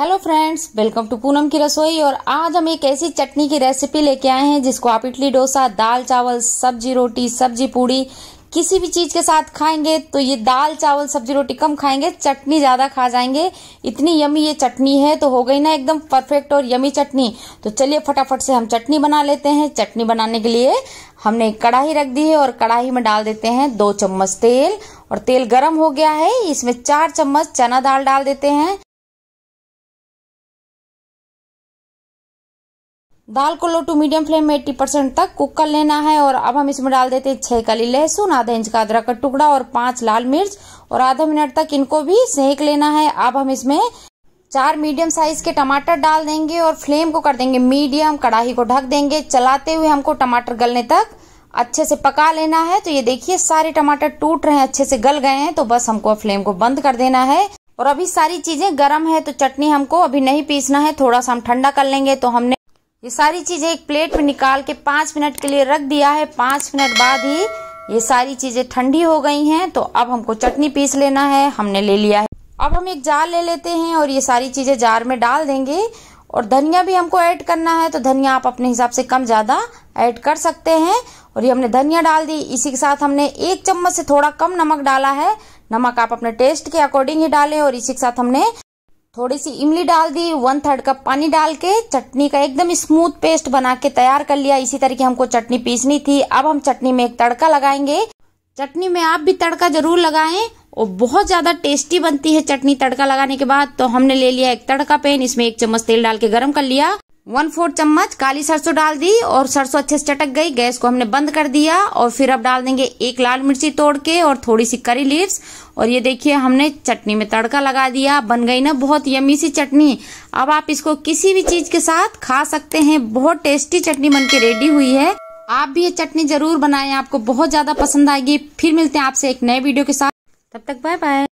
hello friends welcome to Poonam की रसोई और आज हम एक ऐसी चटनी की रेसिपी लेके आए हैं जिसको आप इडली डोसा दाल चावल सब्जी रोटी सब्जी पूड़ी किसी भी चीज़ के साथ खाएंगे तो ये दाल चावल सब्जी रोटी कम खाएंगे चटनी ज़्यादा खा जाएंगे इतनी यमी ये चटनी है तो हो गई ना एकदम परफेक्ट और यमी चटनी तो चलिए फटाफट से हम चटनी बना लेते हैं चटनी बनाने के लिए हमने कढ़ाई रख दी है और कढ़ाई में डाल देते हैं दो चम्मच तेल और तेल गर्म हो गया है इसमें चार चम्मच चना दाल डाल देते हैं दाल को लो टू मीडियम फ्लेम में एट्टी परसेंट तक कुक कर लेना है और अब हम इसमें डाल देते हैं छह कली लहसुन आधा इंच का अदरक का टुकड़ा और पांच लाल मिर्च और आधा मिनट तक इनको भी सेक लेना है अब हम इसमें चार मीडियम साइज के टमाटर डाल देंगे और फ्लेम को कर देंगे मीडियम कड़ाही को ढक देंगे चलाते हुए हमको टमाटर गलने तक अच्छे से पका लेना है तो ये देखिए सारे टमाटर टूट रहे हैं अच्छे से गल गए हैं तो बस हमको फ्लेम को बंद कर देना है और अभी सारी चीजें गर्म है तो चटनी हमको अभी नहीं पीसना है थोड़ा सा हम ठंडा कर लेंगे तो हमने ये सारी चीज़ें एक प्लेट में निकाल के पांच मिनट के लिए रख दिया है पांच मिनट बाद ही ये सारी चीज़ें ठंडी हो गई हैं तो अब हमको चटनी पीस लेना है हमने ले लिया है अब हम एक जार ले लेते हैं और ये सारी चीज़ें जार में डाल देंगे और धनिया भी हमको ऐड करना है तो धनिया आप अपने हिसाब से कम ज़्यादा ऐड कर सकते हैं और ये हमने धनिया डाल दी इसी के साथ हमने एक चम्मच से थोड़ा कम नमक डाला है नमक आप अपने टेस्ट के अकॉर्डिंग ही डालें और इसी के साथ हमने थोड़ी सी इमली डाल दी वन थर्ड कप पानी डाल के चटनी का एकदम स्मूथ पेस्ट बना के तैयार कर लिया इसी तरीके हमको चटनी पीसनी थी अब हम चटनी में एक तड़का लगाएंगे चटनी में आप भी तड़का जरूर लगाएं और बहुत ज़्यादा टेस्टी बनती है चटनी तड़का लगाने के बाद तो हमने ले लिया एक तड़का पेन इसमें एक चम्मच तेल डाल के गर्म कर लिया वन फोर्थ चम्मच काली सरसों डाल दी और सरसों अच्छे से चटक गई गैस को हमने बंद कर दिया और फिर अब डाल देंगे एक लाल मिर्ची तोड़ के और थोड़ी सी करी लीव्स और ये देखिए हमने चटनी में तड़का लगा दिया बन गई ना बहुत यमी सी चटनी अब आप इसको किसी भी चीज के साथ खा सकते हैं बहुत टेस्टी चटनी बन के रेडी हुई है आप भी ये चटनी जरूर बनाए आपको बहुत ज्यादा पसंद आएगी फिर मिलते हैं आपसे एक नए वीडियो के साथ तब तक बाय बाय